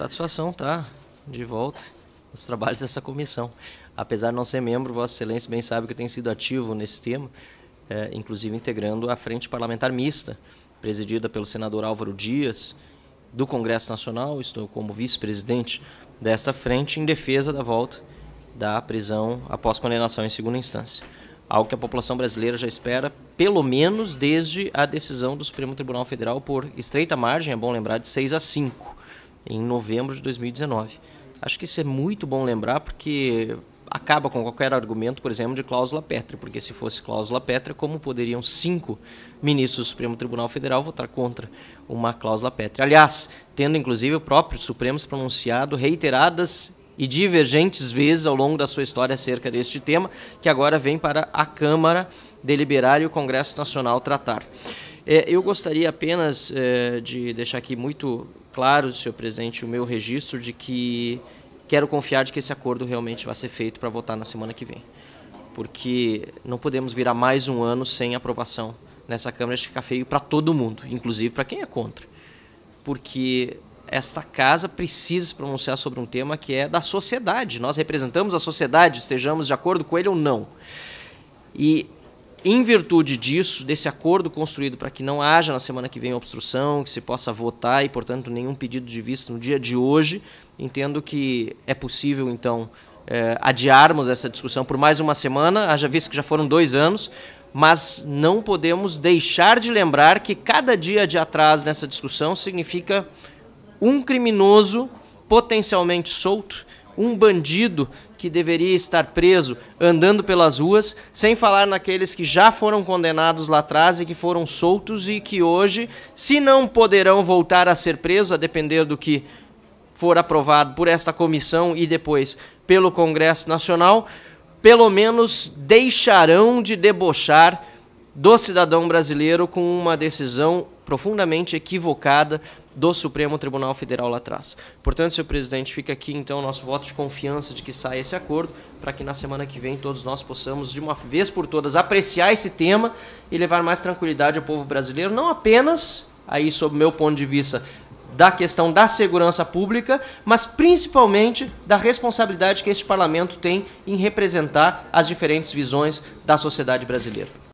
Satisfação, tá? De volta os trabalhos dessa comissão. Apesar de não ser membro, Vossa Excelência bem sabe que tem tenho sido ativo nesse tema, é, inclusive integrando a Frente Parlamentar Mista, presidida pelo senador Álvaro Dias, do Congresso Nacional. Estou como vice-presidente dessa frente em defesa da volta da prisão após condenação em segunda instância. Algo que a população brasileira já espera, pelo menos desde a decisão do Supremo Tribunal Federal, por estreita margem, é bom lembrar, de 6 a 5 em novembro de 2019. Acho que isso é muito bom lembrar porque acaba com qualquer argumento, por exemplo, de cláusula pétrea, porque se fosse cláusula pétrea, como poderiam cinco ministros do Supremo Tribunal Federal votar contra uma cláusula pétrea? Aliás, tendo inclusive o próprio Supremo se pronunciado reiteradas e divergentes vezes ao longo da sua história acerca deste tema, que agora vem para a Câmara deliberar e o Congresso Nacional tratar. É, eu gostaria apenas é, de deixar aqui muito claro, senhor presidente, o meu registro de que quero confiar de que esse acordo realmente vai ser feito para votar na semana que vem. Porque não podemos virar mais um ano sem aprovação nessa Câmara, de ficar feio para todo mundo, inclusive para quem é contra. Porque esta casa precisa se pronunciar sobre um tema que é da sociedade. Nós representamos a sociedade, estejamos de acordo com ele ou não. E em virtude disso, desse acordo construído para que não haja na semana que vem obstrução, que se possa votar e, portanto, nenhum pedido de vista no dia de hoje, entendo que é possível, então, eh, adiarmos essa discussão por mais uma semana, haja visto que já foram dois anos, mas não podemos deixar de lembrar que cada dia de atraso nessa discussão significa um criminoso potencialmente solto, um bandido que deveria estar preso andando pelas ruas, sem falar naqueles que já foram condenados lá atrás e que foram soltos e que hoje, se não poderão voltar a ser presos, a depender do que for aprovado por esta comissão e depois pelo Congresso Nacional, pelo menos deixarão de debochar do cidadão brasileiro com uma decisão profundamente equivocada do Supremo Tribunal Federal lá atrás. Portanto, senhor presidente, fica aqui então nosso voto de confiança de que saia esse acordo, para que na semana que vem todos nós possamos, de uma vez por todas, apreciar esse tema e levar mais tranquilidade ao povo brasileiro, não apenas, aí sob meu ponto de vista, da questão da segurança pública, mas principalmente da responsabilidade que este parlamento tem em representar as diferentes visões da sociedade brasileira.